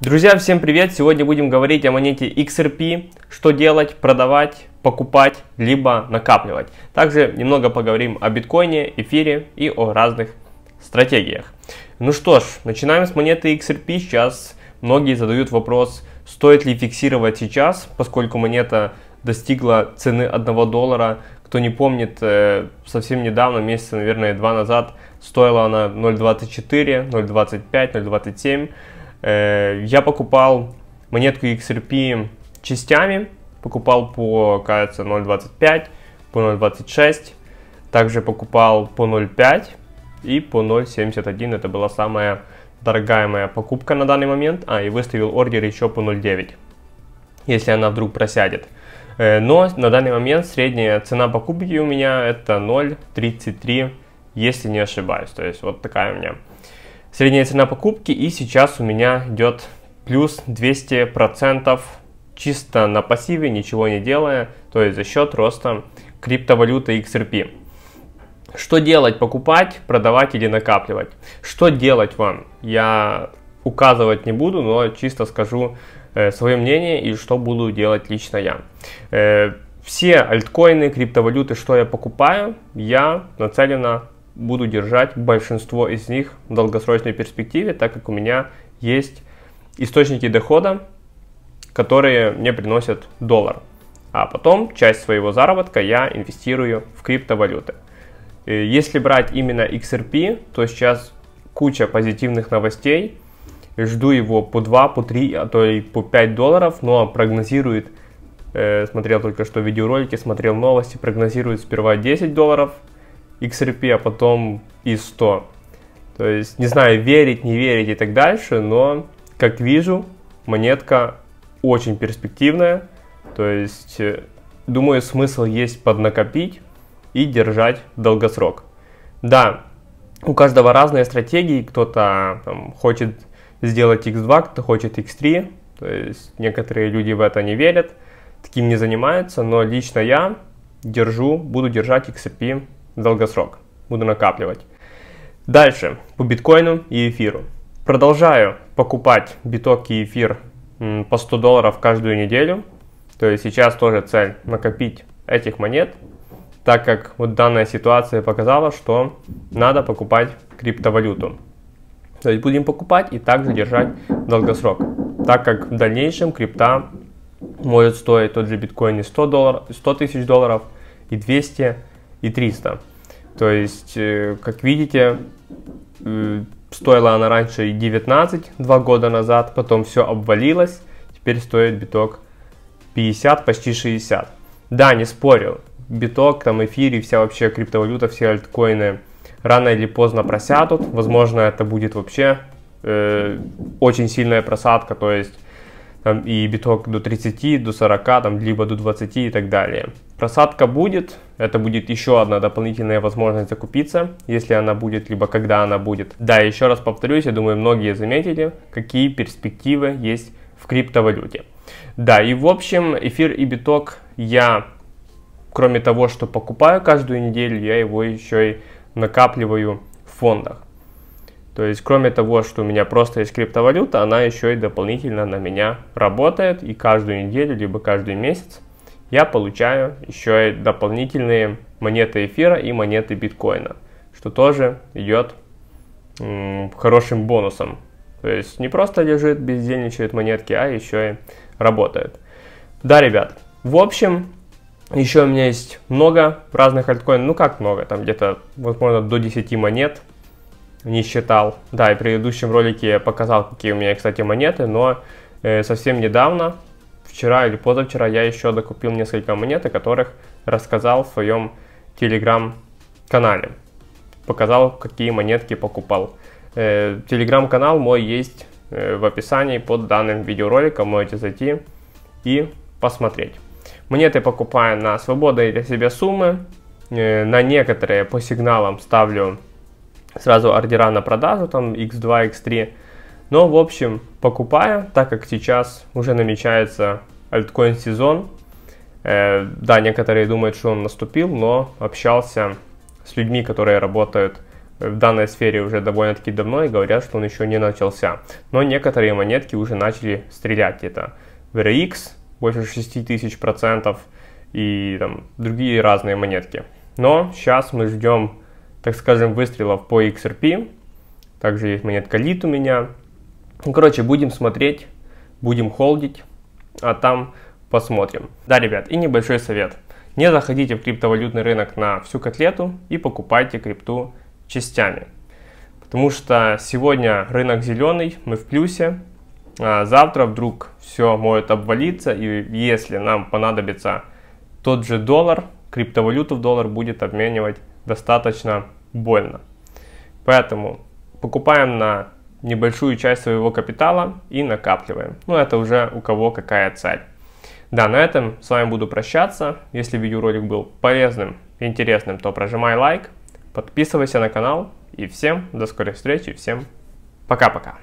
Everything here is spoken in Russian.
Друзья, всем привет! Сегодня будем говорить о монете XRP, что делать, продавать, покупать, либо накапливать. Также немного поговорим о биткоине, эфире и о разных стратегиях. Ну что ж, начинаем с монеты XRP. Сейчас многие задают вопрос, стоит ли фиксировать сейчас, поскольку монета достигла цены 1 доллара. Кто не помнит, э, совсем недавно, месяца, наверное, два назад, стоила она 0.24, 0.25, 0.27. Э, я покупал монетку XRP частями, покупал по, кажется, 0.25, по 0.26, также покупал по 0.5 и по 0.71, это была самая дорогая моя покупка на данный момент, а, и выставил ордер еще по 0.9, если она вдруг просядет. Э, но на данный момент средняя цена покупки у меня это 0.33, если не ошибаюсь. То есть вот такая у меня средняя цена покупки, и сейчас у меня идет плюс 200% процентов чисто на пассиве, ничего не делая, то есть за счет роста криптовалюты XRP. Что делать? Покупать, продавать или накапливать? Что делать вам? Я указывать не буду, но чисто скажу э, свое мнение и что буду делать лично я. Э, все альткоины, криптовалюты, что я покупаю, я нацелен на буду держать большинство из них в долгосрочной перспективе, так как у меня есть источники дохода, которые мне приносят доллар. А потом часть своего заработка я инвестирую в криптовалюты. Э, если брать именно XRP, то сейчас куча позитивных новостей. Жду его по 2, по 3, а то и по 5 долларов, но прогнозирует, э, смотрел только что видеоролики, смотрел новости, прогнозирует сперва 10 долларов, XRP, а потом и 100. То есть, не знаю, верить, не верить и так дальше, но, как вижу, монетка очень перспективная. То есть, э, думаю, смысл есть поднакопить и держать долгосрок. Да, у каждого разные стратегии. Кто-то хочет сделать X2, кто хочет X3. То есть некоторые люди в это не верят, таким не занимаются. Но лично я держу, буду держать XRP долгосрок. Буду накапливать. Дальше по биткоину и эфиру. Продолжаю покупать биток и эфир по 100 долларов каждую неделю. То есть сейчас тоже цель накопить этих монет, так как вот данная ситуация показала, что надо покупать криптовалюту. То есть будем покупать и также держать долгосрок, так как в дальнейшем крипта может стоить тот же биткоин и 100 долларов, 100 тысяч долларов, и 200, и 300. То есть, э, как видите, э, стоила она раньше 19, два года назад, потом все обвалилось, теперь стоит биток 50, почти 60. Да, не спорю, биток, там эфир и вся вообще криптовалюта, все альткоины рано или поздно просядут, возможно это будет вообще э, очень сильная просадка, то есть там, и биток до 30, до 40, там, либо до 20 и так далее. Просадка будет, это будет еще одна дополнительная возможность закупиться, если она будет, либо когда она будет. Да, еще раз повторюсь, я думаю, многие заметили, какие перспективы есть в криптовалюте. Да, и в общем, эфир и биток я, кроме того, что покупаю каждую неделю, я его еще и накапливаю в фондах. То есть, кроме того, что у меня просто есть криптовалюта, она еще и дополнительно на меня работает. И каждую неделю, либо каждый месяц я получаю еще и дополнительные монеты эфира и монеты биткоина, что тоже идет м, хорошим бонусом. То есть не просто лежит, бездельничают монетки, а еще и работает. Да, ребят, в общем, еще у меня есть много разных альткоинов, ну как много, там где-то, возможно, до 10 монет, не считал. Да, и в предыдущем ролике я показал, какие у меня, кстати, монеты, но э, совсем недавно, вчера или позавчера, я еще докупил несколько монет, о которых рассказал в своем телеграм-канале. Показал, какие монетки покупал. Э, телеграм-канал мой есть э, в описании под данным видеороликом, можете зайти и посмотреть. Монеты покупаю на свободные для себя суммы, э, на некоторые по сигналам ставлю сразу ордера на продажу, там X2, X3. Но, в общем, покупая, так как сейчас уже намечается альткоин сезон, э, да, некоторые думают, что он наступил, но общался с людьми, которые работают в данной сфере уже довольно-таки давно и говорят, что он еще не начался. Но некоторые монетки уже начали стрелять. Это VRX больше 6000 процентов и там, другие разные монетки. Но сейчас мы ждем так скажем, выстрелов по XRP. Также есть монетка LIT у меня. Ну, короче, будем смотреть, будем холдить, а там посмотрим. Да, ребят, и небольшой совет. Не заходите в криптовалютный рынок на всю котлету и покупайте крипту частями. Потому что сегодня рынок зеленый, мы в плюсе, а завтра вдруг все может обвалиться, и если нам понадобится тот же доллар, криптовалюту в доллар будет обменивать достаточно больно. Поэтому покупаем на небольшую часть своего капитала и накапливаем. Ну, это уже у кого какая цель. Да, на этом с вами буду прощаться. Если видеоролик был полезным и интересным, то прожимай лайк, подписывайся на канал. И всем до скорой встречи, всем пока-пока.